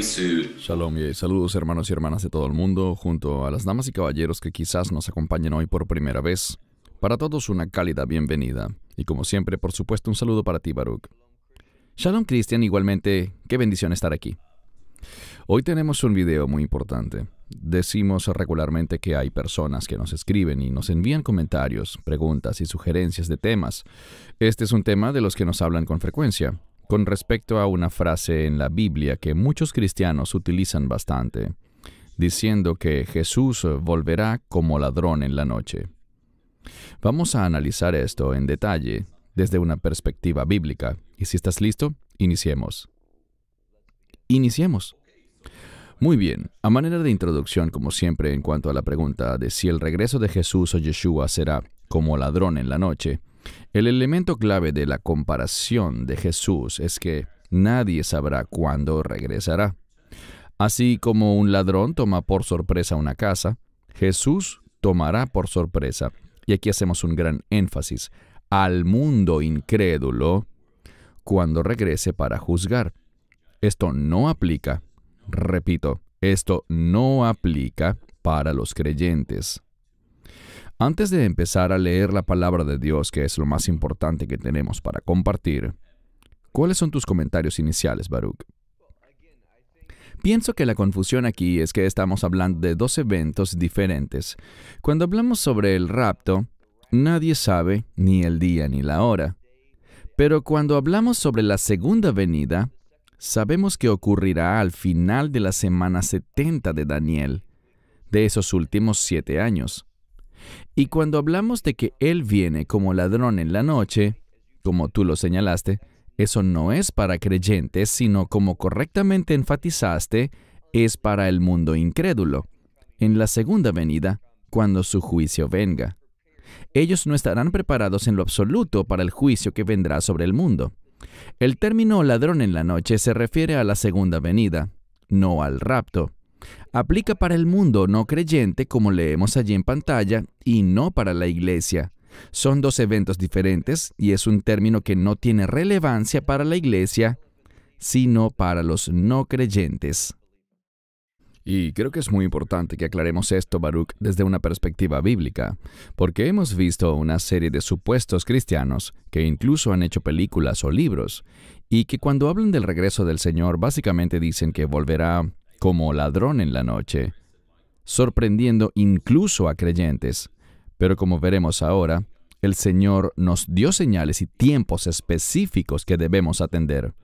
Shalom y saludos hermanos y hermanas de todo el mundo, junto a las damas y caballeros que quizás nos acompañen hoy por primera vez. Para todos una cálida bienvenida y como siempre, por supuesto, un saludo para ti, Baruch. Shalom Cristian, igualmente, qué bendición estar aquí. Hoy tenemos un video muy importante. Decimos regularmente que hay personas que nos escriben y nos envían comentarios, preguntas y sugerencias de temas. Este es un tema de los que nos hablan con frecuencia con respecto a una frase en la Biblia que muchos cristianos utilizan bastante, diciendo que Jesús volverá como ladrón en la noche. Vamos a analizar esto en detalle desde una perspectiva bíblica, y si estás listo, iniciemos. Iniciemos. Muy bien, a manera de introducción, como siempre, en cuanto a la pregunta de si el regreso de Jesús o Yeshua será como ladrón en la noche, el elemento clave de la comparación de Jesús es que nadie sabrá cuándo regresará. Así como un ladrón toma por sorpresa una casa, Jesús tomará por sorpresa, y aquí hacemos un gran énfasis, al mundo incrédulo cuando regrese para juzgar. Esto no aplica, repito, esto no aplica para los creyentes. Antes de empezar a leer la palabra de Dios, que es lo más importante que tenemos para compartir, ¿cuáles son tus comentarios iniciales, Baruch? Pienso que la confusión aquí es que estamos hablando de dos eventos diferentes. Cuando hablamos sobre el rapto, nadie sabe ni el día ni la hora. Pero cuando hablamos sobre la segunda venida, sabemos que ocurrirá al final de la semana 70 de Daniel, de esos últimos siete años. Y cuando hablamos de que Él viene como ladrón en la noche, como tú lo señalaste, eso no es para creyentes, sino como correctamente enfatizaste, es para el mundo incrédulo, en la segunda venida, cuando su juicio venga. Ellos no estarán preparados en lo absoluto para el juicio que vendrá sobre el mundo. El término ladrón en la noche se refiere a la segunda venida, no al rapto. Aplica para el mundo no creyente, como leemos allí en pantalla, y no para la iglesia. Son dos eventos diferentes y es un término que no tiene relevancia para la iglesia, sino para los no creyentes. Y creo que es muy importante que aclaremos esto, Baruch, desde una perspectiva bíblica, porque hemos visto una serie de supuestos cristianos que incluso han hecho películas o libros, y que cuando hablan del regreso del Señor básicamente dicen que volverá como ladrón en la noche, sorprendiendo incluso a creyentes. Pero como veremos ahora, el Señor nos dio señales y tiempos específicos que debemos atender.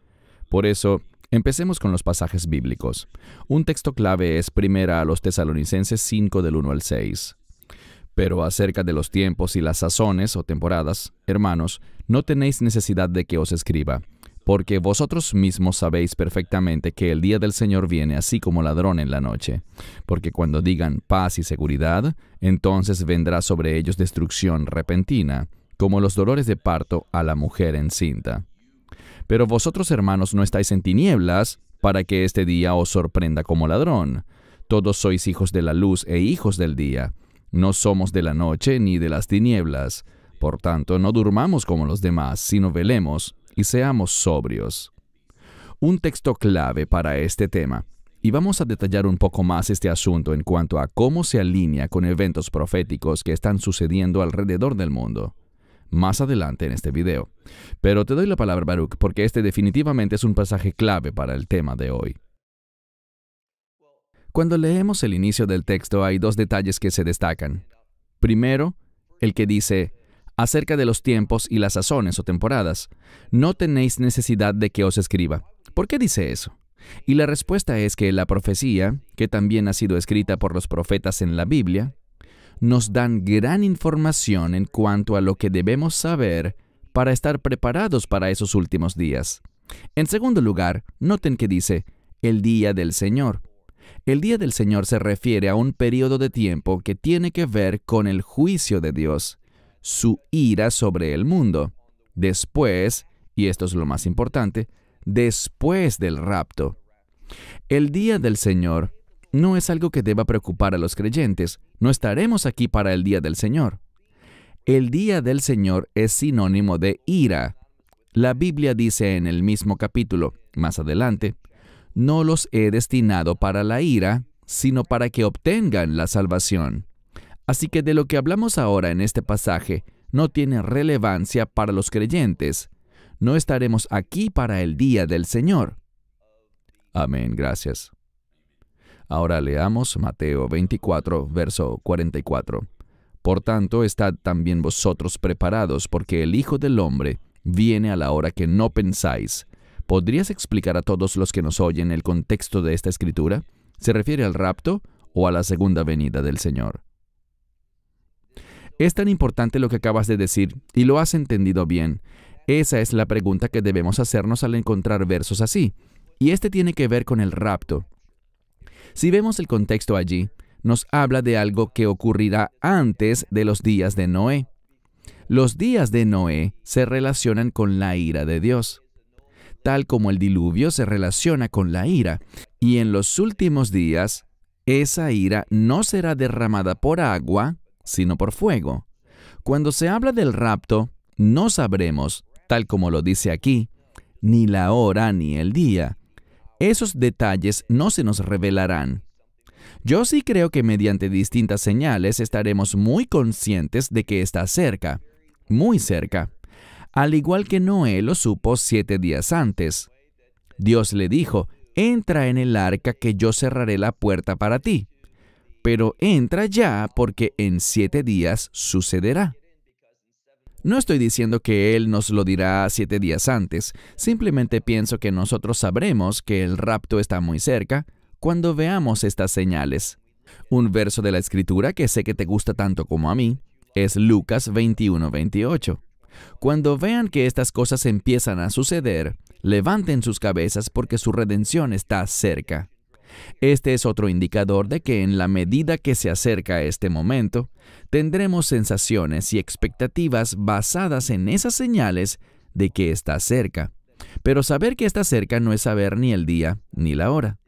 Por eso, empecemos con los pasajes bíblicos. Un texto clave es primera a los tesalonicenses 5 del 1 al 6. Pero acerca de los tiempos y las sazones o temporadas, hermanos, no tenéis necesidad de que os escriba, porque vosotros mismos sabéis perfectamente que el día del Señor viene así como ladrón en la noche. Porque cuando digan paz y seguridad, entonces vendrá sobre ellos destrucción repentina, como los dolores de parto a la mujer encinta. Pero vosotros, hermanos, no estáis en tinieblas para que este día os sorprenda como ladrón. Todos sois hijos de la luz e hijos del día. No somos de la noche ni de las tinieblas. Por tanto, no durmamos como los demás, sino velemos y seamos sobrios. Un texto clave para este tema, y vamos a detallar un poco más este asunto en cuanto a cómo se alinea con eventos proféticos que están sucediendo alrededor del mundo más adelante en este video. Pero te doy la palabra, Baruch, porque este definitivamente es un pasaje clave para el tema de hoy. Cuando leemos el inicio del texto hay dos detalles que se destacan. Primero, el que dice, acerca de los tiempos y las sazones o temporadas. No tenéis necesidad de que os escriba. ¿Por qué dice eso? Y la respuesta es que la profecía, que también ha sido escrita por los profetas en la Biblia, nos dan gran información en cuanto a lo que debemos saber para estar preparados para esos últimos días. En segundo lugar, noten que dice, el día del Señor. El día del Señor se refiere a un periodo de tiempo que tiene que ver con el juicio de Dios su ira sobre el mundo. Después, y esto es lo más importante, después del rapto. El día del Señor no es algo que deba preocupar a los creyentes, no estaremos aquí para el día del Señor. El día del Señor es sinónimo de ira. La Biblia dice en el mismo capítulo, más adelante, no los he destinado para la ira, sino para que obtengan la salvación. Así que de lo que hablamos ahora en este pasaje no tiene relevancia para los creyentes. No estaremos aquí para el día del Señor. Amén, gracias. Ahora leamos Mateo 24, verso 44. Por tanto, estad también vosotros preparados, porque el Hijo del Hombre viene a la hora que no pensáis. ¿Podrías explicar a todos los que nos oyen el contexto de esta escritura? ¿Se refiere al rapto o a la segunda venida del Señor? Es tan importante lo que acabas de decir, y lo has entendido bien. Esa es la pregunta que debemos hacernos al encontrar versos así. Y este tiene que ver con el rapto. Si vemos el contexto allí, nos habla de algo que ocurrirá antes de los días de Noé. Los días de Noé se relacionan con la ira de Dios, tal como el diluvio se relaciona con la ira, y en los últimos días esa ira no será derramada por agua, sino por fuego. Cuando se habla del rapto, no sabremos, tal como lo dice aquí, ni la hora ni el día. Esos detalles no se nos revelarán. Yo sí creo que mediante distintas señales estaremos muy conscientes de que está cerca, muy cerca, al igual que Noé lo supo siete días antes. Dios le dijo, entra en el arca que yo cerraré la puerta para ti pero entra ya porque en siete días sucederá. No estoy diciendo que Él nos lo dirá siete días antes, simplemente pienso que nosotros sabremos que el rapto está muy cerca cuando veamos estas señales. Un verso de la Escritura que sé que te gusta tanto como a mí es Lucas 21:28. Cuando vean que estas cosas empiezan a suceder, levanten sus cabezas porque su redención está cerca. Este es otro indicador de que en la medida que se acerca este momento, tendremos sensaciones y expectativas basadas en esas señales de que está cerca. Pero saber que está cerca no es saber ni el día ni la hora.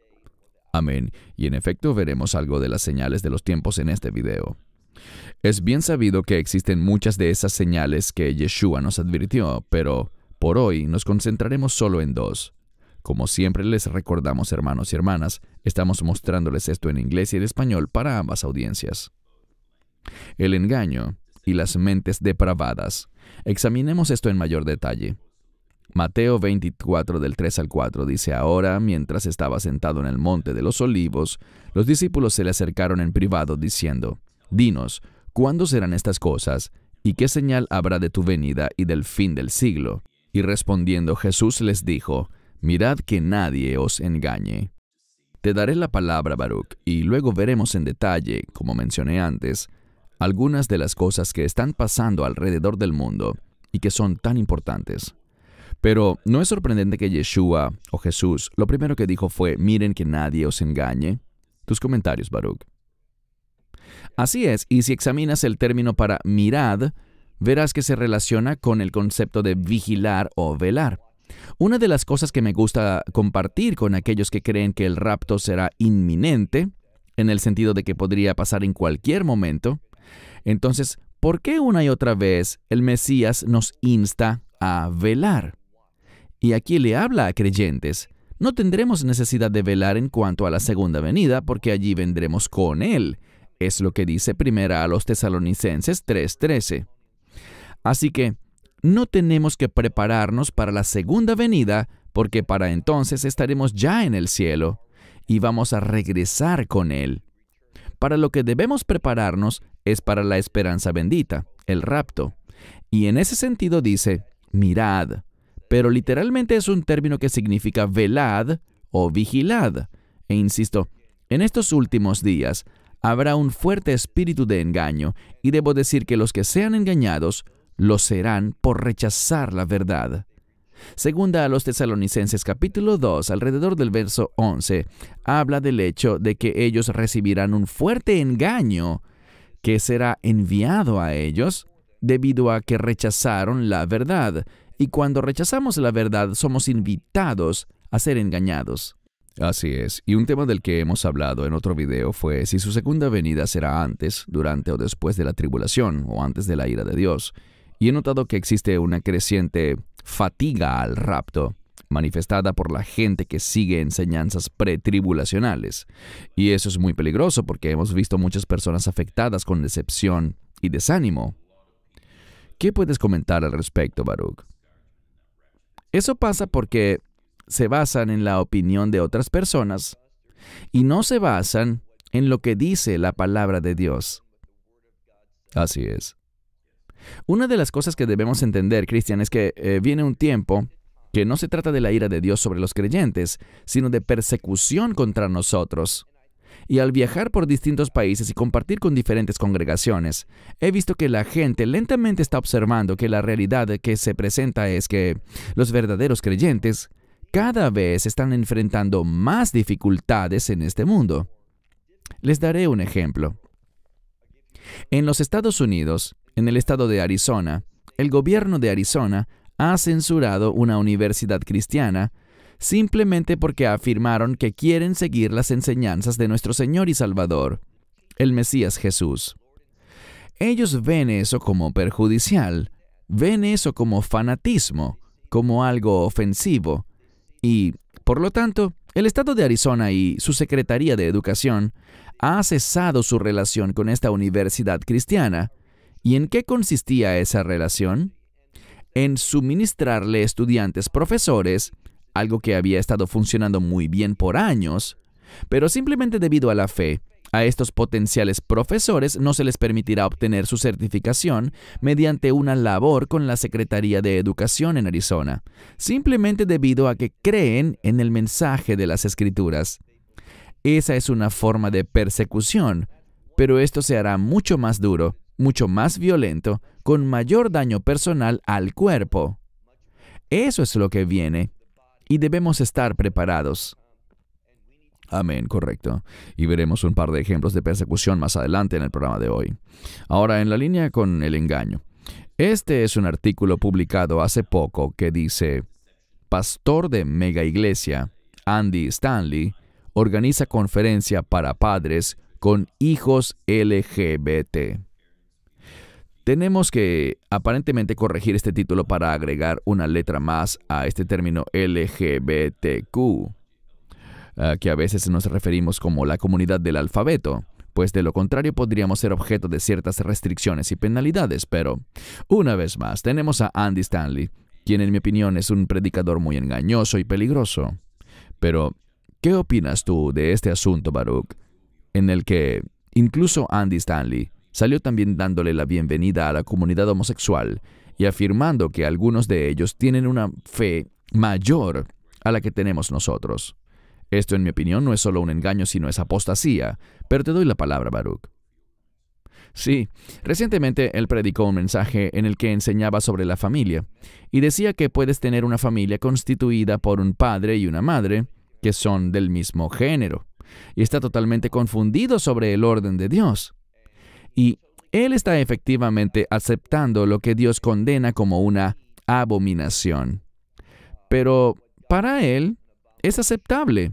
Amén. Y en efecto veremos algo de las señales de los tiempos en este video. Es bien sabido que existen muchas de esas señales que Yeshua nos advirtió, pero por hoy nos concentraremos solo en dos. Como siempre les recordamos hermanos y hermanas, estamos mostrándoles esto en inglés y en español para ambas audiencias. El engaño y las mentes depravadas. Examinemos esto en mayor detalle. Mateo 24 del 3 al 4 dice, Ahora, mientras estaba sentado en el monte de los olivos, los discípulos se le acercaron en privado diciendo, Dinos, ¿cuándo serán estas cosas? ¿Y qué señal habrá de tu venida y del fin del siglo? Y respondiendo Jesús les dijo, Mirad que nadie os engañe. Te daré la palabra, Baruch, y luego veremos en detalle, como mencioné antes, algunas de las cosas que están pasando alrededor del mundo y que son tan importantes. Pero no es sorprendente que Yeshua o Jesús lo primero que dijo fue, miren que nadie os engañe. Tus comentarios, Baruch. Así es, y si examinas el término para mirad, verás que se relaciona con el concepto de vigilar o velar. Una de las cosas que me gusta compartir con aquellos que creen que el rapto será inminente, en el sentido de que podría pasar en cualquier momento, entonces, ¿por qué una y otra vez el Mesías nos insta a velar? Y aquí le habla a creyentes, no tendremos necesidad de velar en cuanto a la segunda venida, porque allí vendremos con Él. Es lo que dice primera a los tesalonicenses 3:13. Así que, no tenemos que prepararnos para la segunda venida, porque para entonces estaremos ya en el cielo y vamos a regresar con Él. Para lo que debemos prepararnos es para la esperanza bendita, el rapto. Y en ese sentido dice, mirad, pero literalmente es un término que significa velad o vigilad. E insisto, en estos últimos días habrá un fuerte espíritu de engaño, y debo decir que los que sean engañados lo serán por rechazar la verdad. Segunda a los tesalonicenses capítulo 2, alrededor del verso 11, habla del hecho de que ellos recibirán un fuerte engaño que será enviado a ellos debido a que rechazaron la verdad. Y cuando rechazamos la verdad somos invitados a ser engañados. Así es, y un tema del que hemos hablado en otro video fue si su segunda venida será antes, durante o después de la tribulación o antes de la ira de Dios y he notado que existe una creciente fatiga al rapto, manifestada por la gente que sigue enseñanzas pretribulacionales. Y eso es muy peligroso porque hemos visto muchas personas afectadas con decepción y desánimo. ¿Qué puedes comentar al respecto, Baruch? Eso pasa porque se basan en la opinión de otras personas y no se basan en lo que dice la palabra de Dios. Así es. Una de las cosas que debemos entender, Cristian, es que eh, viene un tiempo que no se trata de la ira de Dios sobre los creyentes, sino de persecución contra nosotros. Y al viajar por distintos países y compartir con diferentes congregaciones, he visto que la gente lentamente está observando que la realidad que se presenta es que los verdaderos creyentes cada vez están enfrentando más dificultades en este mundo. Les daré un ejemplo. En los Estados Unidos, en el estado de Arizona, el gobierno de Arizona ha censurado una universidad cristiana simplemente porque afirmaron que quieren seguir las enseñanzas de nuestro Señor y Salvador, el Mesías Jesús. Ellos ven eso como perjudicial, ven eso como fanatismo, como algo ofensivo, y, por lo tanto, el estado de Arizona y su Secretaría de Educación ha cesado su relación con esta universidad cristiana. ¿Y en qué consistía esa relación? En suministrarle estudiantes profesores, algo que había estado funcionando muy bien por años, pero simplemente debido a la fe, a estos potenciales profesores no se les permitirá obtener su certificación mediante una labor con la Secretaría de Educación en Arizona, simplemente debido a que creen en el mensaje de las escrituras. Esa es una forma de persecución, pero esto se hará mucho más duro, mucho más violento, con mayor daño personal al cuerpo. Eso es lo que viene, y debemos estar preparados. Amén, correcto. Y veremos un par de ejemplos de persecución más adelante en el programa de hoy. Ahora, en la línea con el engaño. Este es un artículo publicado hace poco que dice, Pastor de Mega Iglesia, Andy Stanley, organiza conferencia para padres con hijos LGBT. Tenemos que aparentemente corregir este título para agregar una letra más a este término LGBTQ que a veces nos referimos como la comunidad del alfabeto, pues de lo contrario podríamos ser objeto de ciertas restricciones y penalidades, pero una vez más tenemos a Andy Stanley, quien en mi opinión es un predicador muy engañoso y peligroso. Pero, ¿qué opinas tú de este asunto, Baruch? En el que incluso Andy Stanley salió también dándole la bienvenida a la comunidad homosexual y afirmando que algunos de ellos tienen una fe mayor a la que tenemos nosotros. Esto, en mi opinión, no es solo un engaño, sino es apostasía. Pero te doy la palabra, Baruch. Sí, recientemente él predicó un mensaje en el que enseñaba sobre la familia, y decía que puedes tener una familia constituida por un padre y una madre, que son del mismo género, y está totalmente confundido sobre el orden de Dios. Y él está efectivamente aceptando lo que Dios condena como una abominación. Pero para él, es aceptable.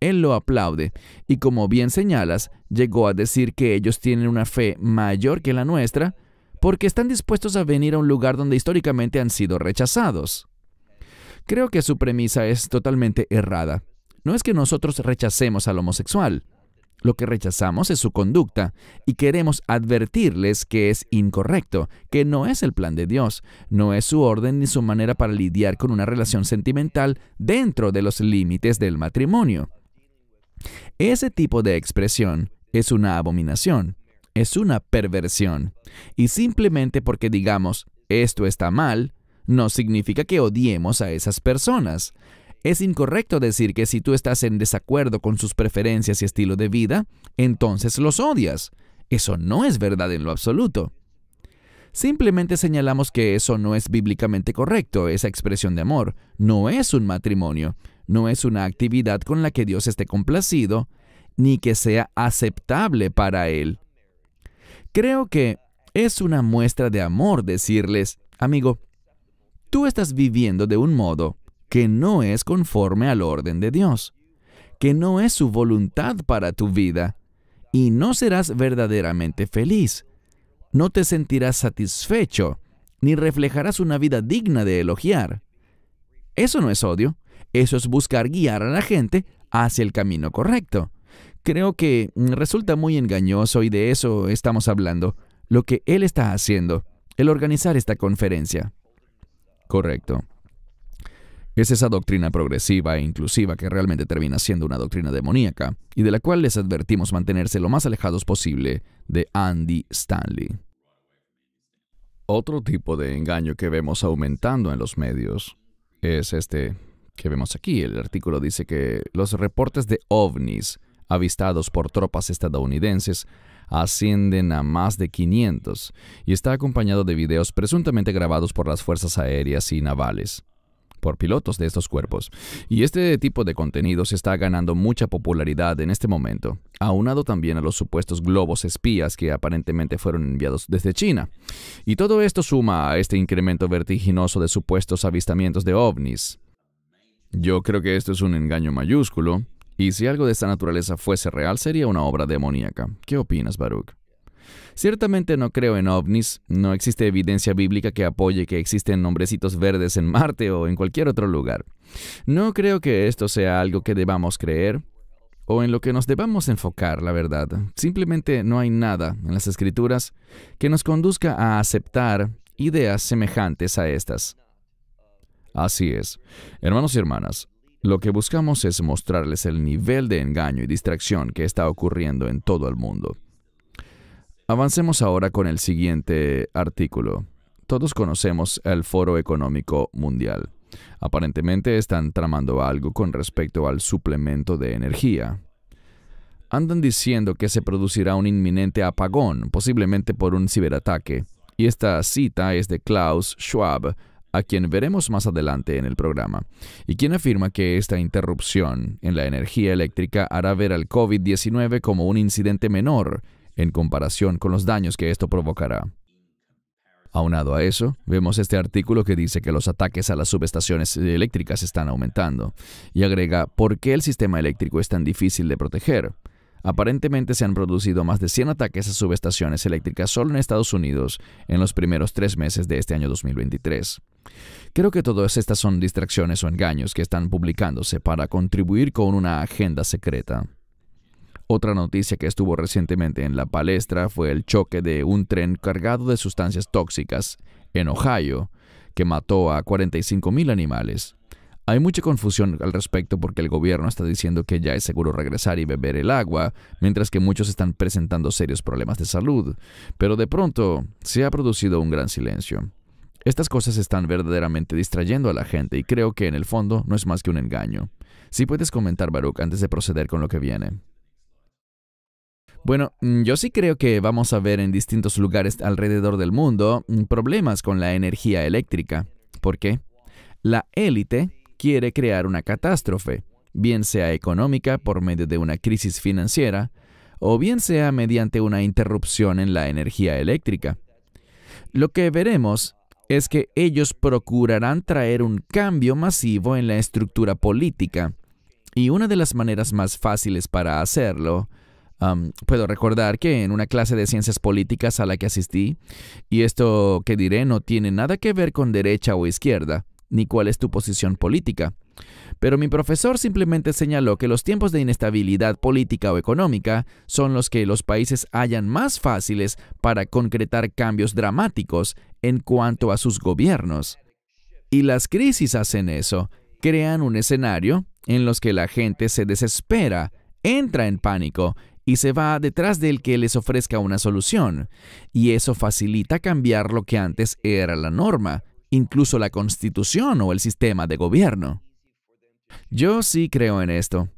Él lo aplaude y como bien señalas, llegó a decir que ellos tienen una fe mayor que la nuestra porque están dispuestos a venir a un lugar donde históricamente han sido rechazados. Creo que su premisa es totalmente errada. No es que nosotros rechacemos al homosexual, lo que rechazamos es su conducta y queremos advertirles que es incorrecto, que no es el plan de Dios, no es su orden ni su manera para lidiar con una relación sentimental dentro de los límites del matrimonio. Ese tipo de expresión es una abominación, es una perversión. Y simplemente porque digamos, esto está mal, no significa que odiemos a esas personas. Es incorrecto decir que si tú estás en desacuerdo con sus preferencias y estilo de vida, entonces los odias. Eso no es verdad en lo absoluto. Simplemente señalamos que eso no es bíblicamente correcto, esa expresión de amor. No es un matrimonio, no es una actividad con la que Dios esté complacido, ni que sea aceptable para Él. Creo que es una muestra de amor decirles, amigo, tú estás viviendo de un modo que no es conforme al orden de Dios, que no es su voluntad para tu vida, y no serás verdaderamente feliz. No te sentirás satisfecho, ni reflejarás una vida digna de elogiar. Eso no es odio, eso es buscar guiar a la gente hacia el camino correcto. Creo que resulta muy engañoso y de eso estamos hablando, lo que él está haciendo, el organizar esta conferencia. Correcto. Es esa doctrina progresiva e inclusiva que realmente termina siendo una doctrina demoníaca y de la cual les advertimos mantenerse lo más alejados posible de Andy Stanley. Otro tipo de engaño que vemos aumentando en los medios es este que vemos aquí. El artículo dice que los reportes de ovnis avistados por tropas estadounidenses ascienden a más de 500 y está acompañado de videos presuntamente grabados por las fuerzas aéreas y navales por pilotos de estos cuerpos. Y este tipo de contenidos está ganando mucha popularidad en este momento, aunado también a los supuestos globos espías que aparentemente fueron enviados desde China. Y todo esto suma a este incremento vertiginoso de supuestos avistamientos de ovnis. Yo creo que esto es un engaño mayúsculo, y si algo de esta naturaleza fuese real sería una obra demoníaca. ¿Qué opinas, Baruch? Ciertamente no creo en ovnis, no existe evidencia bíblica que apoye que existen nombrecitos verdes en Marte o en cualquier otro lugar. No creo que esto sea algo que debamos creer o en lo que nos debamos enfocar, la verdad. Simplemente no hay nada en las escrituras que nos conduzca a aceptar ideas semejantes a estas. Así es. Hermanos y hermanas, lo que buscamos es mostrarles el nivel de engaño y distracción que está ocurriendo en todo el mundo. Avancemos ahora con el siguiente artículo. Todos conocemos el Foro Económico Mundial. Aparentemente están tramando algo con respecto al suplemento de energía. Andan diciendo que se producirá un inminente apagón, posiblemente por un ciberataque, y esta cita es de Klaus Schwab, a quien veremos más adelante en el programa, y quien afirma que esta interrupción en la energía eléctrica hará ver al COVID-19 como un incidente menor en comparación con los daños que esto provocará. Aunado a eso, vemos este artículo que dice que los ataques a las subestaciones eléctricas están aumentando y agrega por qué el sistema eléctrico es tan difícil de proteger. Aparentemente se han producido más de 100 ataques a subestaciones eléctricas solo en Estados Unidos en los primeros tres meses de este año 2023. Creo que todas estas son distracciones o engaños que están publicándose para contribuir con una agenda secreta. Otra noticia que estuvo recientemente en la palestra fue el choque de un tren cargado de sustancias tóxicas en Ohio, que mató a 45.000 animales. Hay mucha confusión al respecto porque el gobierno está diciendo que ya es seguro regresar y beber el agua, mientras que muchos están presentando serios problemas de salud, pero de pronto se ha producido un gran silencio. Estas cosas están verdaderamente distrayendo a la gente y creo que en el fondo no es más que un engaño. Si puedes comentar, Baruch, antes de proceder con lo que viene. Bueno, mm, yo sí creo que vamos a ver en distintos lugares alrededor del mundo mm, problemas con la energía eléctrica. ¿Por qué? La élite quiere crear una catástrofe, bien sea económica por medio de una crisis financiera, o bien sea mediante una interrupción en la energía eléctrica. Lo que veremos es que ellos procurarán traer un cambio masivo en la estructura política, y una de las maneras más fáciles para hacerlo puedo recordar que en una clase de ciencias políticas a la que asistí, y esto que diré no tiene nada que ver con derecha o izquierda, ni cuál es tu posición política. Pero mi profesor simplemente señaló que los tiempos de inestabilidad política o económica son los que los países hallan más fáciles para concretar cambios dramáticos en cuanto a sus gobiernos. Y las crisis hacen eso, crean un escenario en los que la gente se desespera, entra en pánico y se va detrás del que les ofrezca una solución, y eso facilita cambiar lo que antes era la norma, incluso la constitución o el sistema de gobierno. Yo sí creo en esto.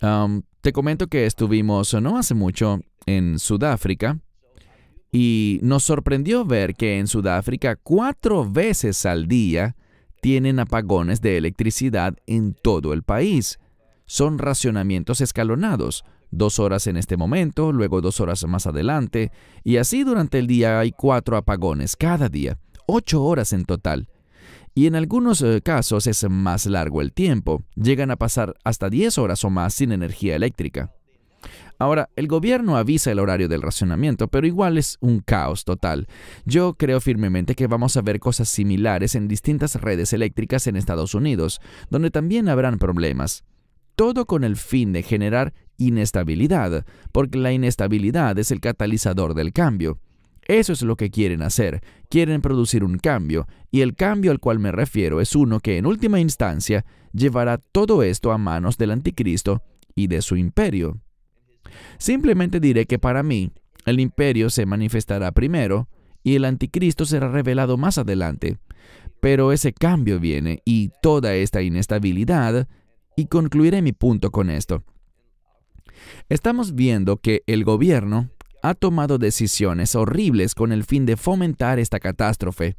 Um, te comento que estuvimos no hace mucho en Sudáfrica y nos sorprendió ver que en Sudáfrica cuatro veces al día tienen apagones de electricidad en todo el país. Son racionamientos escalonados, dos horas en este momento, luego dos horas más adelante, y así durante el día hay cuatro apagones cada día, ocho horas en total. Y en algunos eh, casos es más largo el tiempo, llegan a pasar hasta diez horas o más sin energía eléctrica. Ahora, el gobierno avisa el horario del racionamiento, pero igual es un caos total. Yo creo firmemente que vamos a ver cosas similares en distintas redes eléctricas en Estados Unidos, donde también habrán problemas todo con el fin de generar inestabilidad, porque la inestabilidad es el catalizador del cambio. Eso es lo que quieren hacer, quieren producir un cambio, y el cambio al cual me refiero es uno que en última instancia llevará todo esto a manos del anticristo y de su imperio. Simplemente diré que para mí, el imperio se manifestará primero y el anticristo será revelado más adelante. Pero ese cambio viene y toda esta inestabilidad y concluiré mi punto con esto. Estamos viendo que el gobierno ha tomado decisiones horribles con el fin de fomentar esta catástrofe,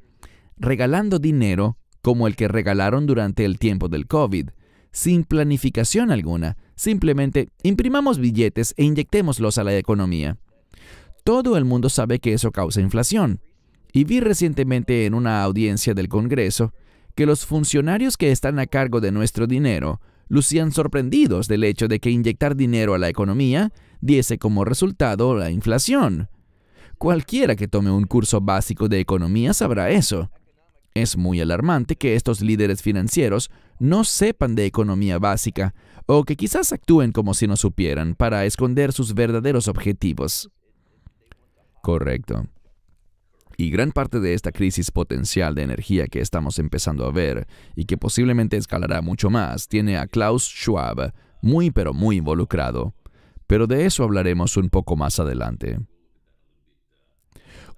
regalando dinero como el que regalaron durante el tiempo del COVID, sin planificación alguna, simplemente imprimamos billetes e inyectémoslos a la economía. Todo el mundo sabe que eso causa inflación. Y vi recientemente en una audiencia del Congreso que los funcionarios que están a cargo de nuestro dinero lucían sorprendidos del hecho de que inyectar dinero a la economía diese como resultado la inflación. Cualquiera que tome un curso básico de economía sabrá eso. Es muy alarmante que estos líderes financieros no sepan de economía básica, o que quizás actúen como si no supieran para esconder sus verdaderos objetivos. Correcto. Y gran parte de esta crisis potencial de energía que estamos empezando a ver y que posiblemente escalará mucho más tiene a Klaus Schwab muy pero muy involucrado. Pero de eso hablaremos un poco más adelante.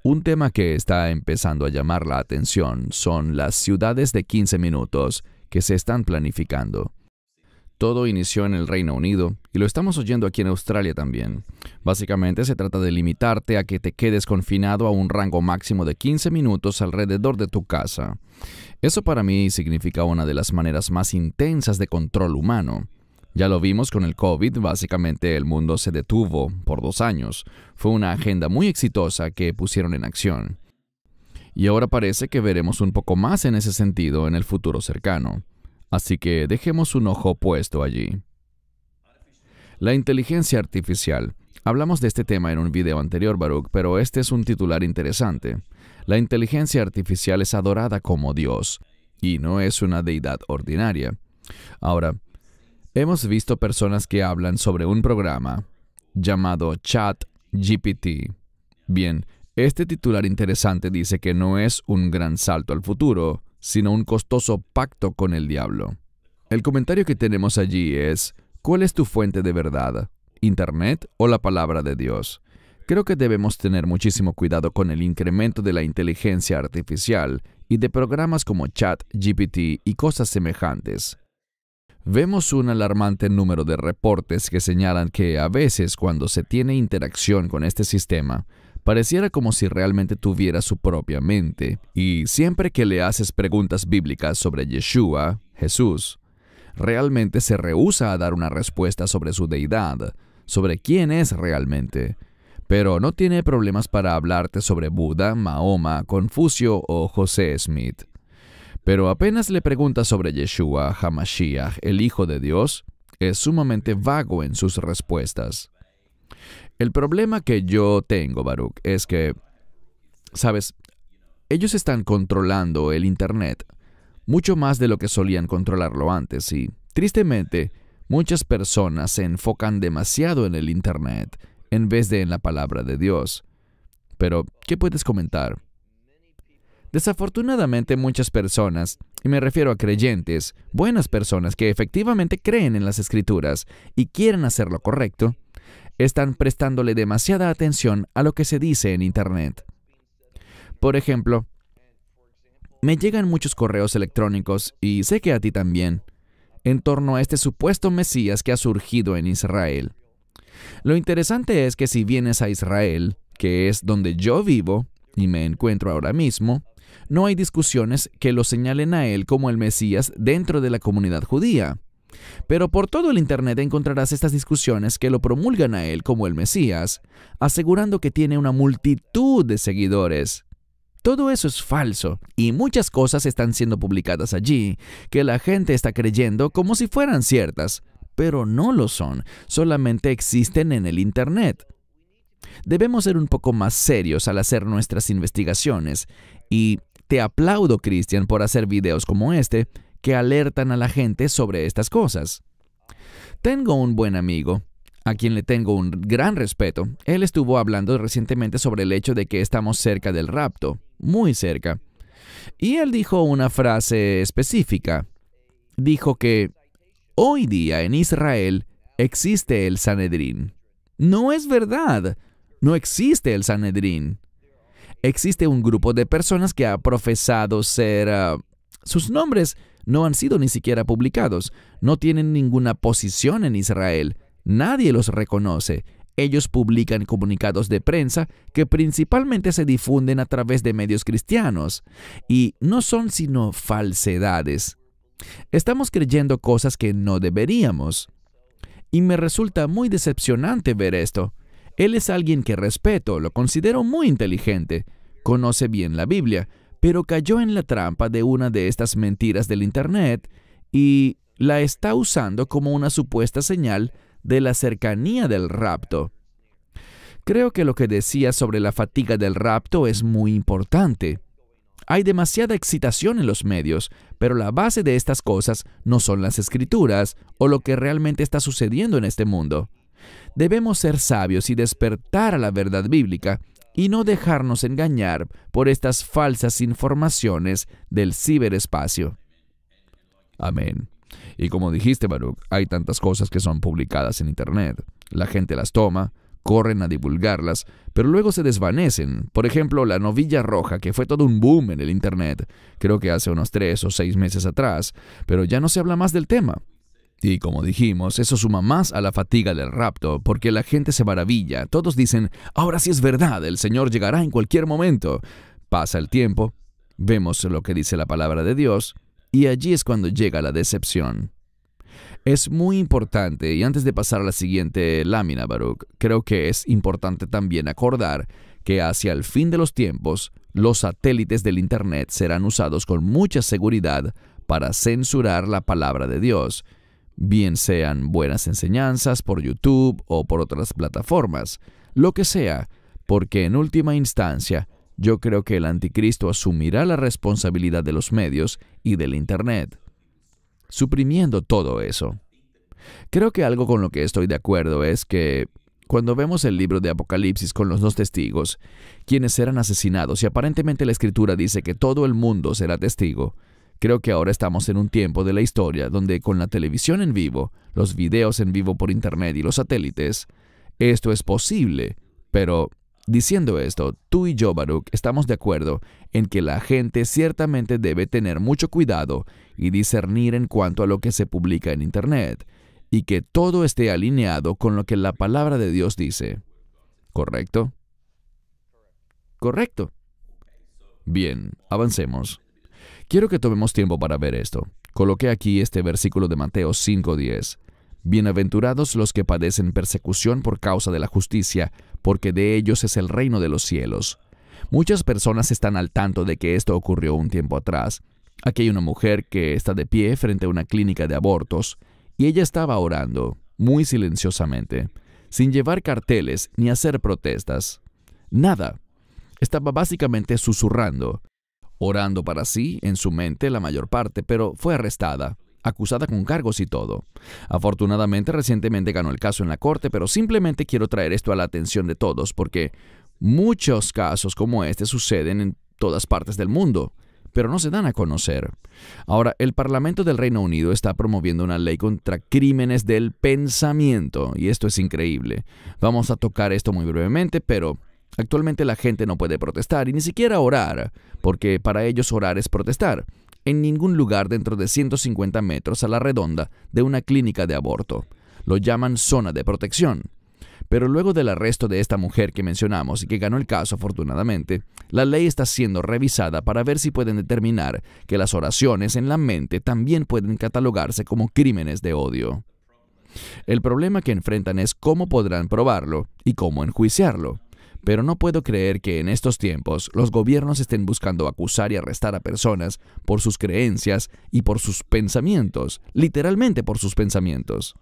Un tema que está empezando a llamar la atención son las ciudades de 15 minutos que se están planificando. Todo inició en el Reino Unido y lo estamos oyendo aquí en Australia también. Básicamente se trata de limitarte a que te quedes confinado a un rango máximo de 15 minutos alrededor de tu casa. Eso para mí significa una de las maneras más intensas de control humano. Ya lo vimos con el COVID, básicamente el mundo se detuvo por dos años. Fue una agenda muy exitosa que pusieron en acción. Y ahora parece que veremos un poco más en ese sentido en el futuro cercano. Así que dejemos un ojo puesto allí. La inteligencia artificial. Hablamos de este tema en un video anterior, Baruch, pero este es un titular interesante. La inteligencia artificial es adorada como Dios, y no es una deidad ordinaria. Ahora, hemos visto personas que hablan sobre un programa llamado ChatGPT. Bien, este titular interesante dice que no es un gran salto al futuro, sino un costoso pacto con el diablo. El comentario que tenemos allí es, ¿cuál es tu fuente de verdad? ¿Internet o la palabra de Dios? Creo que debemos tener muchísimo cuidado con el incremento de la inteligencia artificial y de programas como Chat, GPT y cosas semejantes. Vemos un alarmante número de reportes que señalan que a veces cuando se tiene interacción con este sistema, pareciera como si realmente tuviera su propia mente. Y siempre que le haces preguntas bíblicas sobre Yeshua, Jesús, realmente se rehúsa a dar una respuesta sobre su deidad, sobre quién es realmente. Pero no tiene problemas para hablarte sobre Buda, Mahoma, Confucio o José Smith. Pero apenas le preguntas sobre Yeshua, Hamashiach, el Hijo de Dios, es sumamente vago en sus respuestas. El problema que yo tengo, Baruch, es que, sabes, ellos están controlando el Internet mucho más de lo que solían controlarlo antes y, tristemente, muchas personas se enfocan demasiado en el Internet en vez de en la palabra de Dios. Pero, ¿qué puedes comentar? Desafortunadamente muchas personas, y me refiero a creyentes, buenas personas que efectivamente creen en las escrituras y quieren hacer lo correcto, están prestándole demasiada atención a lo que se dice en Internet. Por ejemplo, me llegan muchos correos electrónicos, y sé que a ti también, en torno a este supuesto Mesías que ha surgido en Israel. Lo interesante es que si vienes a Israel, que es donde yo vivo y me encuentro ahora mismo, no hay discusiones que lo señalen a él como el Mesías dentro de la comunidad judía. Pero por todo el Internet encontrarás estas discusiones que lo promulgan a él como el Mesías, asegurando que tiene una multitud de seguidores. Todo eso es falso y muchas cosas están siendo publicadas allí que la gente está creyendo como si fueran ciertas, pero no lo son, solamente existen en el Internet. Debemos ser un poco más serios al hacer nuestras investigaciones y te aplaudo, Cristian, por hacer videos como este, que alertan a la gente sobre estas cosas. Tengo un buen amigo, a quien le tengo un gran respeto. Él estuvo hablando recientemente sobre el hecho de que estamos cerca del rapto, muy cerca. Y él dijo una frase específica. Dijo que hoy día en Israel existe el Sanedrín. No es verdad. No existe el Sanedrín. Existe un grupo de personas que ha profesado ser... Ah, sus nombres no han sido ni siquiera publicados, no tienen ninguna posición en Israel, nadie los reconoce. Ellos publican comunicados de prensa que principalmente se difunden a través de medios cristianos y no son sino falsedades. Estamos creyendo cosas que no deberíamos. Y me resulta muy decepcionante ver esto. Él es alguien que respeto, lo considero muy inteligente, conoce bien la Biblia, pero cayó en la trampa de una de estas mentiras del Internet y la está usando como una supuesta señal de la cercanía del rapto. Creo que lo que decía sobre la fatiga del rapto es muy importante. Hay demasiada excitación en los medios, pero la base de estas cosas no son las escrituras o lo que realmente está sucediendo en este mundo. Debemos ser sabios y despertar a la verdad bíblica y no dejarnos engañar por estas falsas informaciones del ciberespacio. Amén. Y como dijiste, Baruch, hay tantas cosas que son publicadas en Internet. La gente las toma, corren a divulgarlas, pero luego se desvanecen. Por ejemplo, la novilla roja, que fue todo un boom en el Internet, creo que hace unos tres o seis meses atrás, pero ya no se habla más del tema. Y como dijimos, eso suma más a la fatiga del rapto, porque la gente se maravilla, todos dicen, ahora sí es verdad, el Señor llegará en cualquier momento. Pasa el tiempo, vemos lo que dice la palabra de Dios, y allí es cuando llega la decepción. Es muy importante, y antes de pasar a la siguiente lámina, Baruch, creo que es importante también acordar que hacia el fin de los tiempos, los satélites del Internet serán usados con mucha seguridad para censurar la palabra de Dios, bien sean buenas enseñanzas por YouTube o por otras plataformas, lo que sea, porque en última instancia yo creo que el anticristo asumirá la responsabilidad de los medios y del Internet, suprimiendo todo eso. Creo que algo con lo que estoy de acuerdo es que cuando vemos el libro de Apocalipsis con los dos testigos, quienes serán asesinados, y aparentemente la escritura dice que todo el mundo será testigo, Creo que ahora estamos en un tiempo de la historia donde con la televisión en vivo, los videos en vivo por Internet y los satélites, esto es posible, pero diciendo esto, tú y yo, Baruch, estamos de acuerdo en que la gente ciertamente debe tener mucho cuidado y discernir en cuanto a lo que se publica en Internet, y que todo esté alineado con lo que la palabra de Dios dice. ¿Correcto? Correcto. Bien, avancemos. Quiero que tomemos tiempo para ver esto. Coloqué aquí este versículo de Mateo 5:10. Bienaventurados los que padecen persecución por causa de la justicia, porque de ellos es el reino de los cielos. Muchas personas están al tanto de que esto ocurrió un tiempo atrás. Aquí hay una mujer que está de pie frente a una clínica de abortos, y ella estaba orando, muy silenciosamente, sin llevar carteles ni hacer protestas. Nada. Estaba básicamente susurrando, orando para sí en su mente la mayor parte, pero fue arrestada, acusada con cargos y todo. Afortunadamente recientemente ganó el caso en la corte, pero simplemente quiero traer esto a la atención de todos porque muchos casos como este suceden en todas partes del mundo pero no se dan a conocer. Ahora, el Parlamento del Reino Unido está promoviendo una ley contra crímenes del pensamiento, y esto es increíble. Vamos a tocar esto muy brevemente, pero Actualmente la gente no puede protestar y ni siquiera orar, porque para ellos orar es protestar, en ningún lugar dentro de 150 metros a la redonda de una clínica de aborto. Lo llaman zona de protección. Pero luego del arresto de esta mujer que mencionamos y que ganó el caso afortunadamente, la ley está siendo revisada para ver si pueden determinar que las oraciones en la mente también pueden catalogarse como crímenes de odio. El problema que enfrentan es cómo podrán probarlo y cómo enjuiciarlo pero no puedo creer que en estos tiempos los gobiernos estén buscando acusar y arrestar a personas por sus creencias y por sus pensamientos, literalmente por sus pensamientos.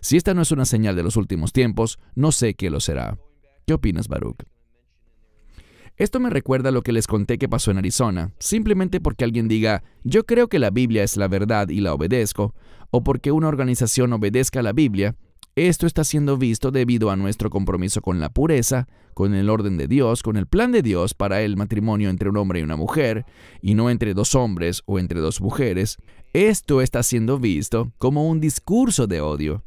Si esta no es una señal de los últimos tiempos, no sé qué lo será. ¿Qué opinas, Baruch? Esto me recuerda a lo que les conté que pasó en Arizona, simplemente porque alguien diga, yo creo que la Biblia es la verdad y la obedezco, o porque una organización obedezca a la Biblia, esto está siendo visto debido a nuestro compromiso con la pureza, con el orden de Dios, con el plan de Dios para el matrimonio entre un hombre y una mujer, y no entre dos hombres o entre dos mujeres. Esto está siendo visto como un discurso de odio.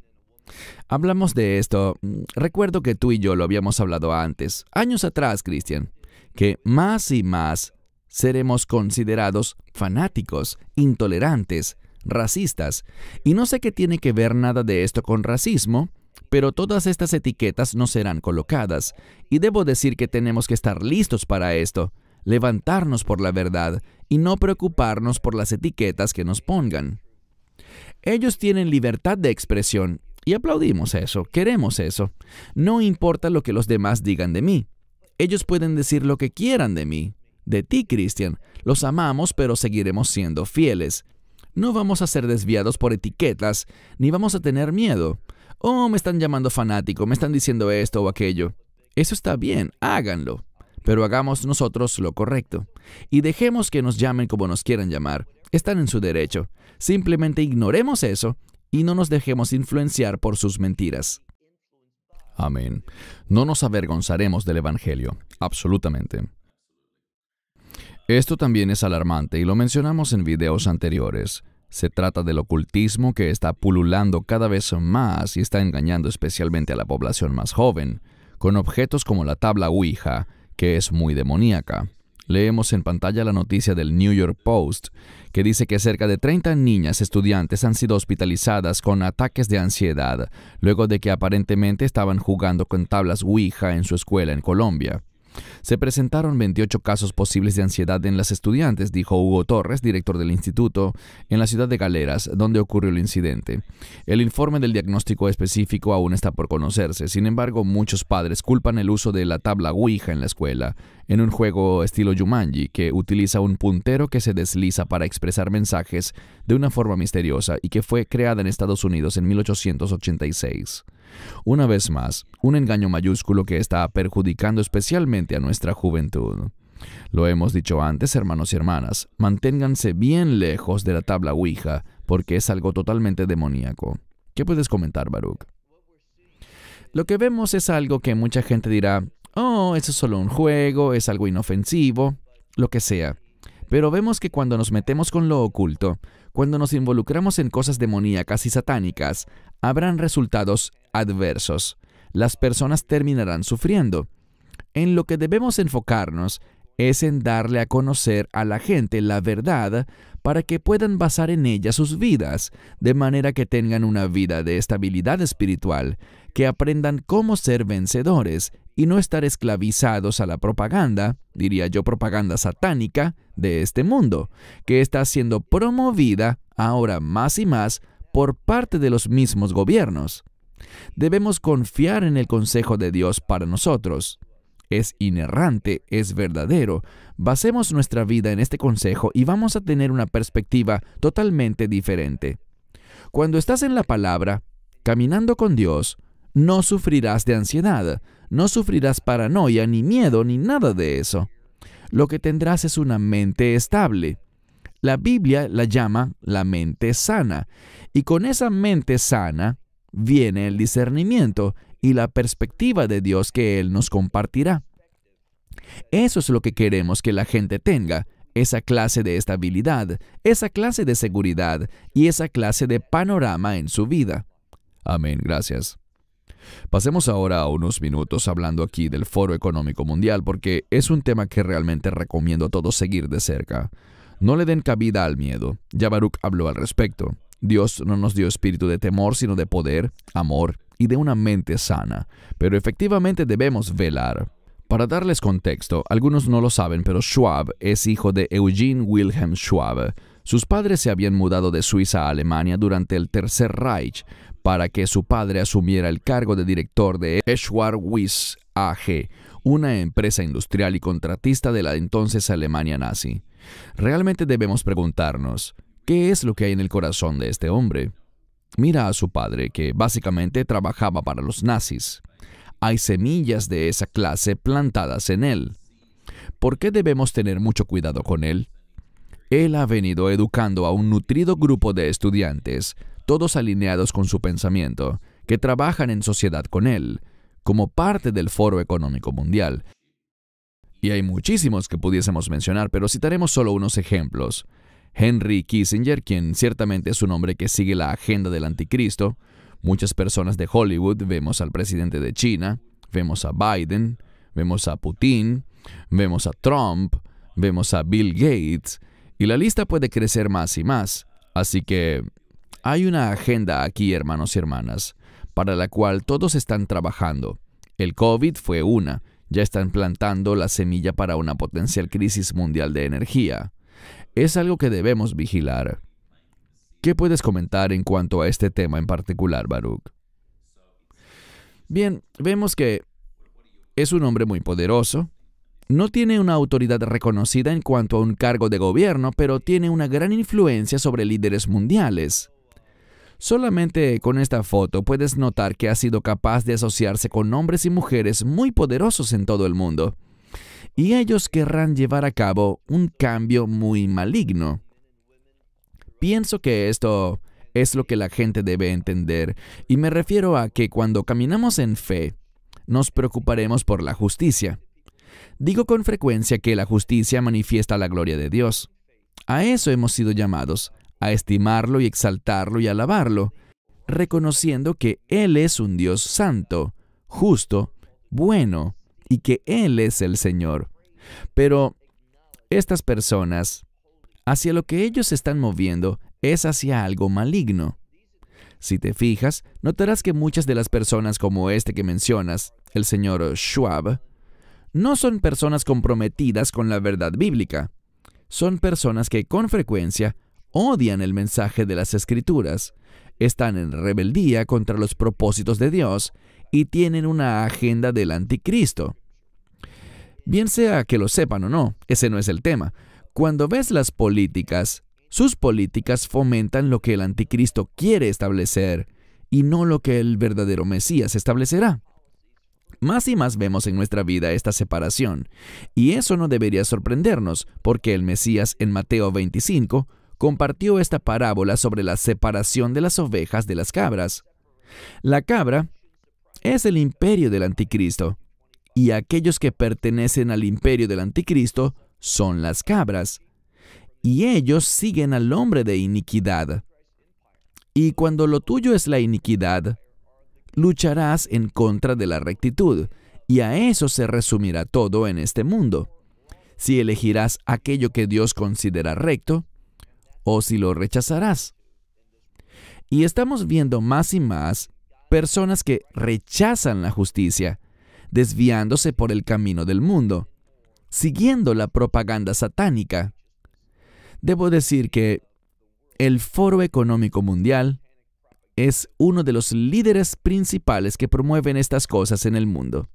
Hablamos de esto, recuerdo que tú y yo lo habíamos hablado antes, años atrás, Cristian, que más y más seremos considerados fanáticos, intolerantes, racistas. Y no sé qué tiene que ver nada de esto con racismo, pero todas estas etiquetas no serán colocadas, y debo decir que tenemos que estar listos para esto, levantarnos por la verdad y no preocuparnos por las etiquetas que nos pongan. Ellos tienen libertad de expresión, y aplaudimos eso, queremos eso. No importa lo que los demás digan de mí. Ellos pueden decir lo que quieran de mí, de ti, Cristian. Los amamos, pero seguiremos siendo fieles. No vamos a ser desviados por etiquetas, ni vamos a tener miedo. Oh, me están llamando fanático, me están diciendo esto o aquello. Eso está bien, háganlo, pero hagamos nosotros lo correcto. Y dejemos que nos llamen como nos quieran llamar. Están en su derecho. Simplemente ignoremos eso y no nos dejemos influenciar por sus mentiras. Amén. No nos avergonzaremos del Evangelio, absolutamente. Esto también es alarmante y lo mencionamos en videos anteriores. Se trata del ocultismo que está pululando cada vez más y está engañando especialmente a la población más joven, con objetos como la tabla Ouija, que es muy demoníaca. Leemos en pantalla la noticia del New York Post, que dice que cerca de 30 niñas estudiantes han sido hospitalizadas con ataques de ansiedad, luego de que aparentemente estaban jugando con tablas Ouija en su escuela en Colombia. Se presentaron 28 casos posibles de ansiedad en las estudiantes, dijo Hugo Torres, director del instituto, en la ciudad de Galeras, donde ocurrió el incidente. El informe del diagnóstico específico aún está por conocerse, sin embargo muchos padres culpan el uso de la tabla Ouija en la escuela, en un juego estilo Jumanji que utiliza un puntero que se desliza para expresar mensajes de una forma misteriosa y que fue creada en Estados Unidos en 1886. Una vez más, un engaño mayúsculo que está perjudicando especialmente a nuestra juventud. Lo hemos dicho antes, hermanos y hermanas, manténganse bien lejos de la tabla Ouija, porque es algo totalmente demoníaco. ¿Qué puedes comentar, Baruch? Lo que vemos es algo que mucha gente dirá, oh, eso es solo un juego, es algo inofensivo, lo que sea. Pero vemos que cuando nos metemos con lo oculto, cuando nos involucramos en cosas demoníacas y satánicas, habrán resultados adversos. Las personas terminarán sufriendo. En lo que debemos enfocarnos es en darle a conocer a la gente la verdad para que puedan basar en ella sus vidas, de manera que tengan una vida de estabilidad espiritual, que aprendan cómo ser vencedores y no estar esclavizados a la propaganda, diría yo propaganda satánica, de este mundo, que está siendo promovida ahora más y más por parte de los mismos gobiernos. Debemos confiar en el consejo de Dios para nosotros es inerrante, es verdadero. Basemos nuestra vida en este consejo y vamos a tener una perspectiva totalmente diferente. Cuando estás en la palabra, caminando con Dios, no sufrirás de ansiedad, no sufrirás paranoia, ni miedo, ni nada de eso. Lo que tendrás es una mente estable. La Biblia la llama la mente sana, y con esa mente sana viene el discernimiento, y la perspectiva de Dios que Él nos compartirá. Eso es lo que queremos que la gente tenga, esa clase de estabilidad, esa clase de seguridad y esa clase de panorama en su vida. Amén, gracias. Pasemos ahora a unos minutos hablando aquí del Foro Económico Mundial porque es un tema que realmente recomiendo a todos seguir de cerca. No le den cabida al miedo. Ya habló al respecto. Dios no nos dio espíritu de temor, sino de poder, amor y de una mente sana, pero efectivamente debemos velar. Para darles contexto, algunos no lo saben, pero Schwab es hijo de Eugene Wilhelm Schwab. Sus padres se habían mudado de Suiza a Alemania durante el Tercer Reich para que su padre asumiera el cargo de director de eschwar wiss AG, una empresa industrial y contratista de la entonces Alemania nazi. Realmente debemos preguntarnos, ¿qué es lo que hay en el corazón de este hombre? mira a su padre, que básicamente trabajaba para los nazis. Hay semillas de esa clase plantadas en él. ¿Por qué debemos tener mucho cuidado con él? Él ha venido educando a un nutrido grupo de estudiantes, todos alineados con su pensamiento, que trabajan en sociedad con él, como parte del Foro Económico Mundial. Y hay muchísimos que pudiésemos mencionar, pero citaremos solo unos ejemplos. Henry Kissinger, quien ciertamente es un hombre que sigue la agenda del anticristo, muchas personas de Hollywood, vemos al presidente de China, vemos a Biden, vemos a Putin, vemos a Trump, vemos a Bill Gates, y la lista puede crecer más y más. Así que hay una agenda aquí, hermanos y hermanas, para la cual todos están trabajando. El COVID fue una, ya están plantando la semilla para una potencial crisis mundial de energía es algo que debemos vigilar. ¿Qué puedes comentar en cuanto a este tema en particular, Baruch? Bien, vemos que es un hombre muy poderoso, no tiene una autoridad reconocida en cuanto a un cargo de gobierno, pero tiene una gran influencia sobre líderes mundiales. Solamente con esta foto puedes notar que ha sido capaz de asociarse con hombres y mujeres muy poderosos en todo el mundo y ellos querrán llevar a cabo un cambio muy maligno. Pienso que esto es lo que la gente debe entender, y me refiero a que cuando caminamos en fe, nos preocuparemos por la justicia. Digo con frecuencia que la justicia manifiesta la gloria de Dios. A eso hemos sido llamados, a estimarlo y exaltarlo y alabarlo, reconociendo que Él es un Dios santo, justo, bueno, y que Él es el Señor. Pero estas personas, hacia lo que ellos están moviendo, es hacia algo maligno. Si te fijas, notarás que muchas de las personas como este que mencionas, el señor Schwab, no son personas comprometidas con la verdad bíblica. Son personas que con frecuencia odian el mensaje de las escrituras, están en rebeldía contra los propósitos de Dios y tienen una agenda del anticristo. Bien sea que lo sepan o no, ese no es el tema. Cuando ves las políticas, sus políticas fomentan lo que el anticristo quiere establecer y no lo que el verdadero Mesías establecerá. Más y más vemos en nuestra vida esta separación, y eso no debería sorprendernos, porque el Mesías en Mateo 25 compartió esta parábola sobre la separación de las ovejas de las cabras. La cabra es el imperio del anticristo. Y aquellos que pertenecen al imperio del anticristo son las cabras. Y ellos siguen al hombre de iniquidad. Y cuando lo tuyo es la iniquidad, lucharás en contra de la rectitud, y a eso se resumirá todo en este mundo. Si elegirás aquello que Dios considera recto, o si lo rechazarás. Y estamos viendo más y más personas que rechazan la justicia, desviándose por el camino del mundo, siguiendo la propaganda satánica. Debo decir que el Foro Económico Mundial es uno de los líderes principales que promueven estas cosas en el mundo.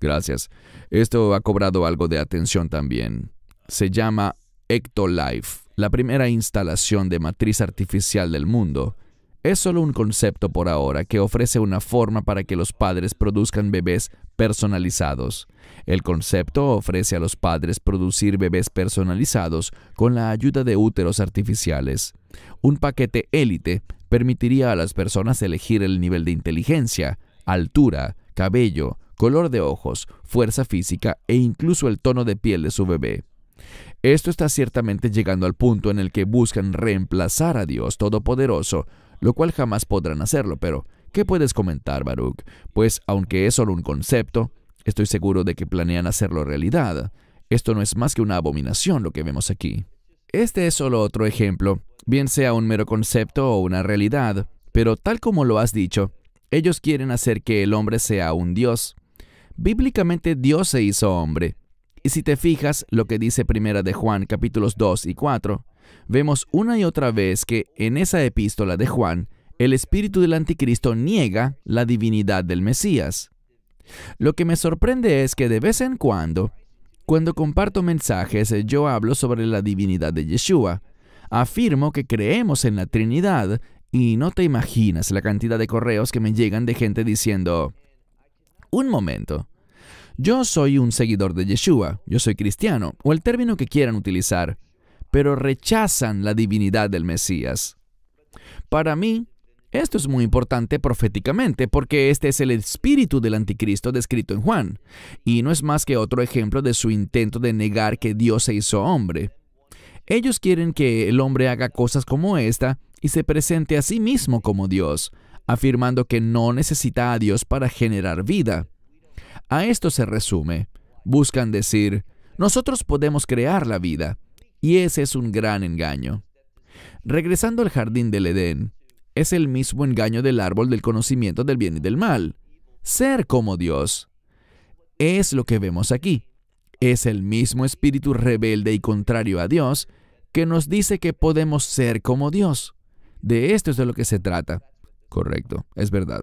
Gracias. Esto ha cobrado algo de atención también. Se llama Ectolife, la primera instalación de matriz artificial del mundo, es solo un concepto por ahora que ofrece una forma para que los padres produzcan bebés personalizados. El concepto ofrece a los padres producir bebés personalizados con la ayuda de úteros artificiales. Un paquete élite permitiría a las personas elegir el nivel de inteligencia, altura, cabello, color de ojos, fuerza física e incluso el tono de piel de su bebé. Esto está ciertamente llegando al punto en el que buscan reemplazar a Dios Todopoderoso lo cual jamás podrán hacerlo, pero ¿qué puedes comentar, Baruch? Pues aunque es solo un concepto, estoy seguro de que planean hacerlo realidad. Esto no es más que una abominación lo que vemos aquí. Este es solo otro ejemplo, bien sea un mero concepto o una realidad, pero tal como lo has dicho, ellos quieren hacer que el hombre sea un dios. Bíblicamente Dios se hizo hombre. Y si te fijas lo que dice Primera de Juan capítulos 2 y 4, vemos una y otra vez que en esa epístola de Juan, el espíritu del anticristo niega la divinidad del Mesías. Lo que me sorprende es que de vez en cuando, cuando comparto mensajes, eh, yo hablo sobre la divinidad de Yeshua. Afirmo que creemos en la Trinidad y no te imaginas la cantidad de correos que me llegan de gente diciendo, un momento, yo soy un seguidor de Yeshua, yo soy cristiano, o el término que quieran utilizar pero rechazan la divinidad del Mesías. Para mí, esto es muy importante proféticamente porque este es el espíritu del anticristo descrito en Juan, y no es más que otro ejemplo de su intento de negar que Dios se hizo hombre. Ellos quieren que el hombre haga cosas como esta y se presente a sí mismo como Dios, afirmando que no necesita a Dios para generar vida. A esto se resume. Buscan decir, nosotros podemos crear la vida, y ese es un gran engaño. Regresando al jardín del Edén, es el mismo engaño del árbol del conocimiento del bien y del mal. Ser como Dios. Es lo que vemos aquí. Es el mismo espíritu rebelde y contrario a Dios que nos dice que podemos ser como Dios. De esto es de lo que se trata. Correcto, es verdad.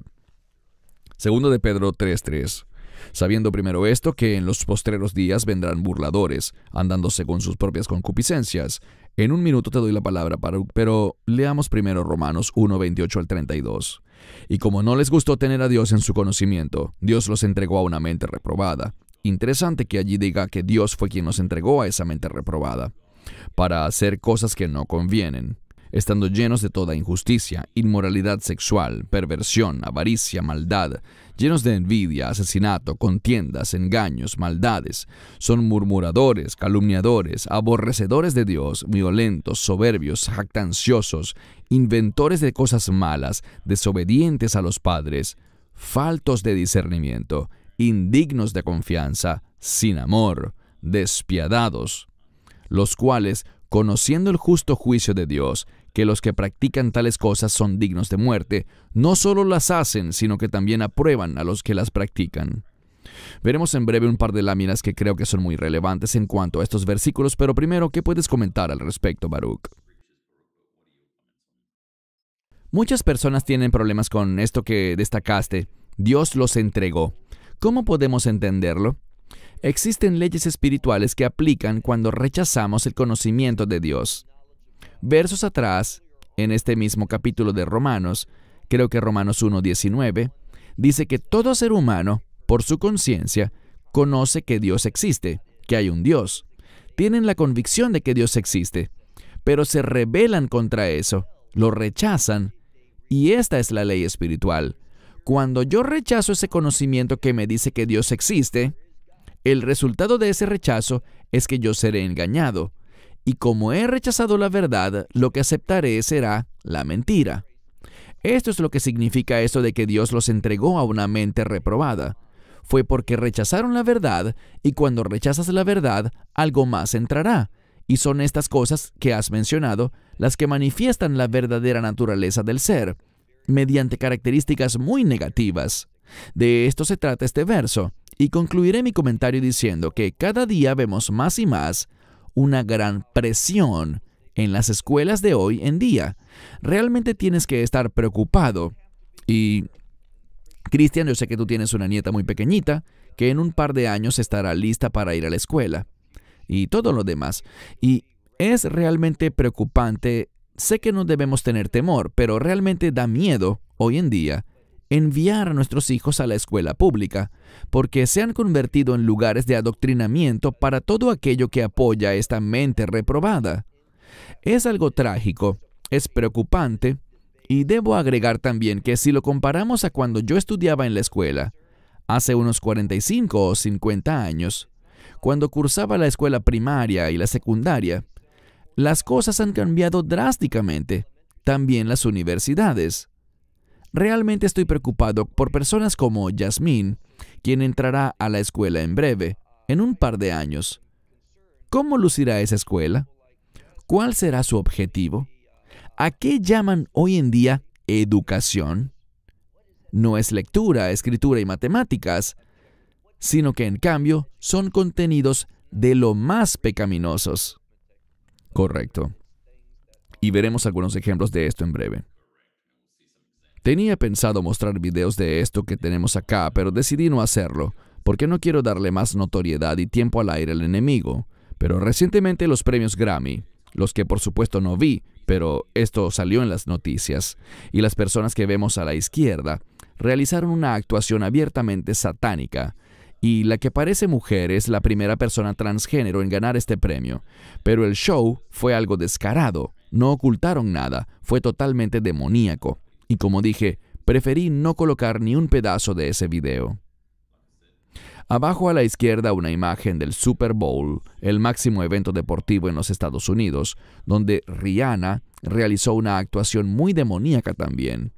Segundo de Pedro 3:3 sabiendo primero esto que en los postreros días vendrán burladores, andando según sus propias concupiscencias. En un minuto te doy la palabra, para, pero leamos primero Romanos 128 al 32. Y como no les gustó tener a Dios en su conocimiento, Dios los entregó a una mente reprobada. Interesante que allí diga que Dios fue quien nos entregó a esa mente reprobada, para hacer cosas que no convienen estando llenos de toda injusticia, inmoralidad sexual, perversión, avaricia, maldad, llenos de envidia, asesinato, contiendas, engaños, maldades. Son murmuradores, calumniadores, aborrecedores de Dios, violentos, soberbios, jactanciosos, inventores de cosas malas, desobedientes a los padres, faltos de discernimiento, indignos de confianza, sin amor, despiadados, los cuales, conociendo el justo juicio de Dios, que los que practican tales cosas son dignos de muerte, no solo las hacen, sino que también aprueban a los que las practican. Veremos en breve un par de láminas que creo que son muy relevantes en cuanto a estos versículos, pero primero, ¿qué puedes comentar al respecto, Baruch? Muchas personas tienen problemas con esto que destacaste. Dios los entregó. ¿Cómo podemos entenderlo? Existen leyes espirituales que aplican cuando rechazamos el conocimiento de Dios. Versos atrás, en este mismo capítulo de Romanos, creo que Romanos 1.19, dice que todo ser humano, por su conciencia, conoce que Dios existe, que hay un Dios. Tienen la convicción de que Dios existe, pero se rebelan contra eso, lo rechazan, y esta es la ley espiritual. Cuando yo rechazo ese conocimiento que me dice que Dios existe, el resultado de ese rechazo es que yo seré engañado, y como he rechazado la verdad, lo que aceptaré será la mentira. Esto es lo que significa esto de que Dios los entregó a una mente reprobada. Fue porque rechazaron la verdad, y cuando rechazas la verdad, algo más entrará. Y son estas cosas que has mencionado las que manifiestan la verdadera naturaleza del ser, mediante características muy negativas. De esto se trata este verso, y concluiré mi comentario diciendo que cada día vemos más y más una gran presión en las escuelas de hoy en día. Realmente tienes que estar preocupado. Y, Cristian, yo sé que tú tienes una nieta muy pequeñita que en un par de años estará lista para ir a la escuela. Y todo lo demás. Y es realmente preocupante. Sé que no debemos tener temor, pero realmente da miedo hoy en día enviar a nuestros hijos a la escuela pública, porque se han convertido en lugares de adoctrinamiento para todo aquello que apoya esta mente reprobada. Es algo trágico, es preocupante, y debo agregar también que si lo comparamos a cuando yo estudiaba en la escuela, hace unos 45 o 50 años, cuando cursaba la escuela primaria y la secundaria, las cosas han cambiado drásticamente, también las universidades. Realmente estoy preocupado por personas como Yasmín, quien entrará a la escuela en breve, en un par de años. ¿Cómo lucirá esa escuela? ¿Cuál será su objetivo? ¿A qué llaman hoy en día educación? No es lectura, escritura y matemáticas, sino que en cambio son contenidos de lo más pecaminosos. Correcto. Y veremos algunos ejemplos de esto en breve. Tenía pensado mostrar videos de esto que tenemos acá, pero decidí no hacerlo, porque no quiero darle más notoriedad y tiempo al aire al enemigo. Pero recientemente los premios Grammy, los que por supuesto no vi, pero esto salió en las noticias, y las personas que vemos a la izquierda, realizaron una actuación abiertamente satánica, y la que parece mujer es la primera persona transgénero en ganar este premio. Pero el show fue algo descarado, no ocultaron nada, fue totalmente demoníaco. Y como dije, preferí no colocar ni un pedazo de ese video. Abajo a la izquierda una imagen del Super Bowl, el máximo evento deportivo en los Estados Unidos, donde Rihanna realizó una actuación muy demoníaca también.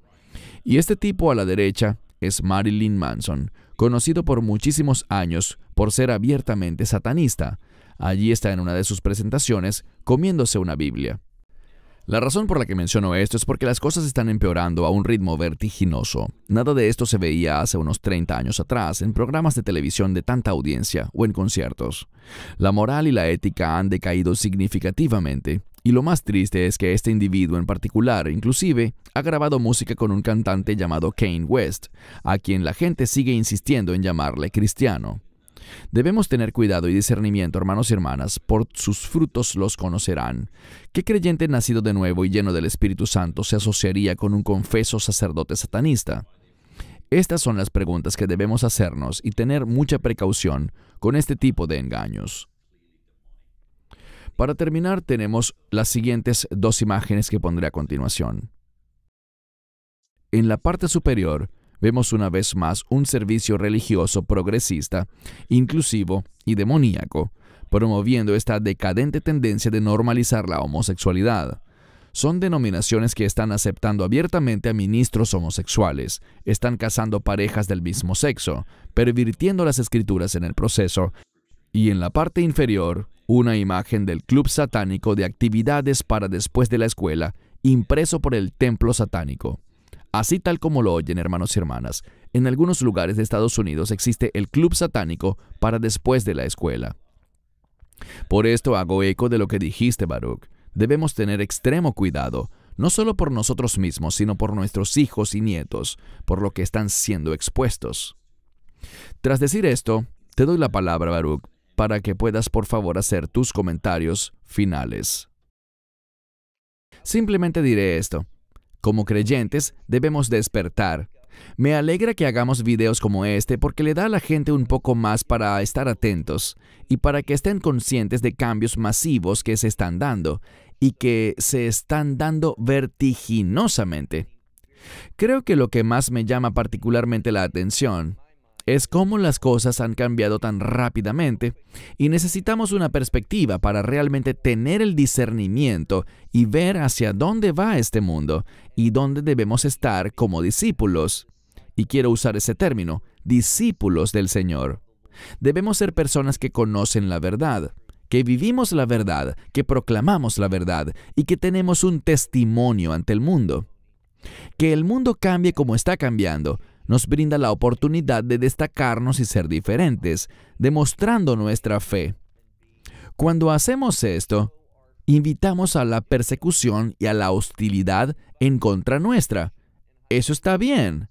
Y este tipo a la derecha es Marilyn Manson, conocido por muchísimos años por ser abiertamente satanista. Allí está en una de sus presentaciones comiéndose una Biblia. La razón por la que menciono esto es porque las cosas están empeorando a un ritmo vertiginoso. Nada de esto se veía hace unos 30 años atrás en programas de televisión de tanta audiencia o en conciertos. La moral y la ética han decaído significativamente, y lo más triste es que este individuo en particular, inclusive, ha grabado música con un cantante llamado Kane West, a quien la gente sigue insistiendo en llamarle cristiano. Debemos tener cuidado y discernimiento, hermanos y hermanas, por sus frutos los conocerán. ¿Qué creyente nacido de nuevo y lleno del Espíritu Santo se asociaría con un confeso sacerdote satanista? Estas son las preguntas que debemos hacernos y tener mucha precaución con este tipo de engaños. Para terminar, tenemos las siguientes dos imágenes que pondré a continuación. En la parte superior vemos una vez más un servicio religioso progresista, inclusivo y demoníaco, promoviendo esta decadente tendencia de normalizar la homosexualidad. Son denominaciones que están aceptando abiertamente a ministros homosexuales, están casando parejas del mismo sexo, pervirtiendo las escrituras en el proceso, y en la parte inferior, una imagen del club satánico de actividades para después de la escuela, impreso por el templo satánico. Así tal como lo oyen hermanos y hermanas, en algunos lugares de Estados Unidos existe el club satánico para después de la escuela. Por esto hago eco de lo que dijiste, Baruch. Debemos tener extremo cuidado, no solo por nosotros mismos, sino por nuestros hijos y nietos, por lo que están siendo expuestos. Tras decir esto, te doy la palabra, Baruch, para que puedas por favor hacer tus comentarios finales. Simplemente diré esto. Como creyentes, debemos despertar. Me alegra que hagamos videos como este porque le da a la gente un poco más para estar atentos y para que estén conscientes de cambios masivos que se están dando y que se están dando vertiginosamente. Creo que lo que más me llama particularmente la atención es cómo las cosas han cambiado tan rápidamente y necesitamos una perspectiva para realmente tener el discernimiento y ver hacia dónde va este mundo y dónde debemos estar como discípulos. Y quiero usar ese término, discípulos del Señor. Debemos ser personas que conocen la verdad, que vivimos la verdad, que proclamamos la verdad y que tenemos un testimonio ante el mundo. Que el mundo cambie como está cambiando nos brinda la oportunidad de destacarnos y ser diferentes, demostrando nuestra fe. Cuando hacemos esto, invitamos a la persecución y a la hostilidad en contra nuestra. Eso está bien.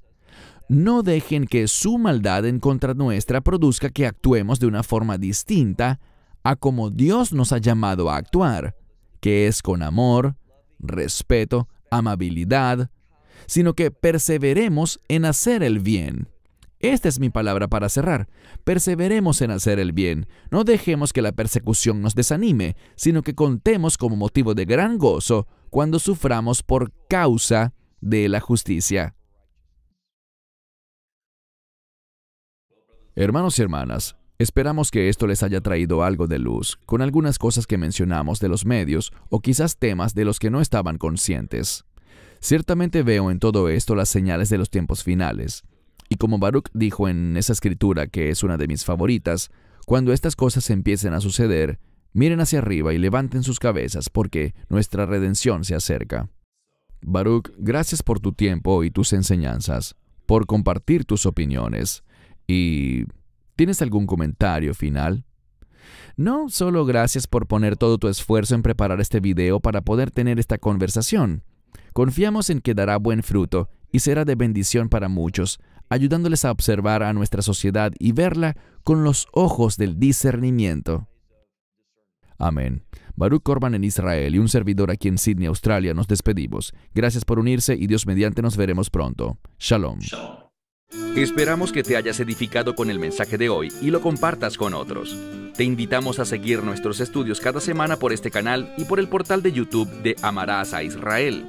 No dejen que su maldad en contra nuestra produzca que actuemos de una forma distinta a como Dios nos ha llamado a actuar, que es con amor, respeto, amabilidad, sino que perseveremos en hacer el bien. Esta es mi palabra para cerrar. Perseveremos en hacer el bien. No dejemos que la persecución nos desanime, sino que contemos como motivo de gran gozo cuando suframos por causa de la justicia. Hermanos y hermanas, esperamos que esto les haya traído algo de luz con algunas cosas que mencionamos de los medios o quizás temas de los que no estaban conscientes. Ciertamente veo en todo esto las señales de los tiempos finales. Y como Baruch dijo en esa escritura que es una de mis favoritas, cuando estas cosas empiecen a suceder, miren hacia arriba y levanten sus cabezas porque nuestra redención se acerca. Baruch, gracias por tu tiempo y tus enseñanzas, por compartir tus opiniones. ¿Y tienes algún comentario final? No, solo gracias por poner todo tu esfuerzo en preparar este video para poder tener esta conversación. Confiamos en que dará buen fruto y será de bendición para muchos, ayudándoles a observar a nuestra sociedad y verla con los ojos del discernimiento. Amén. Baruch Corban en Israel y un servidor aquí en Sydney, Australia, nos despedimos. Gracias por unirse y Dios mediante nos veremos pronto. Shalom. Esperamos que te hayas edificado con el mensaje de hoy y lo compartas con otros. Te invitamos a seguir nuestros estudios cada semana por este canal y por el portal de YouTube de Amarás a Israel.